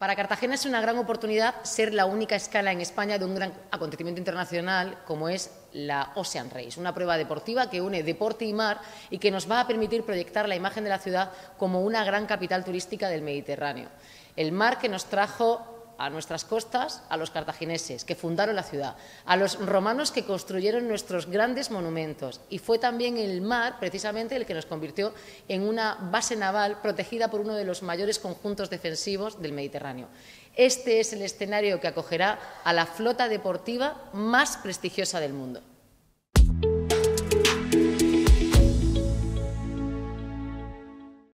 Para Cartagena es una gran oportunidad ser la única escala en España de un gran acontecimiento internacional como es la Ocean Race, una prueba deportiva que une deporte y mar y que nos va a permitir proyectar la imagen de la ciudad como una gran capital turística del Mediterráneo. El mar que nos trajo a nuestras costas a los cartagineses que fundaron la ciudad, a los romanos que construyeron nuestros grandes monumentos y fue también el mar precisamente el que nos convirtió en una base naval protegida por uno de los mayores conjuntos defensivos del Mediterráneo. Este es el escenario que acogerá a la flota deportiva más prestigiosa del mundo.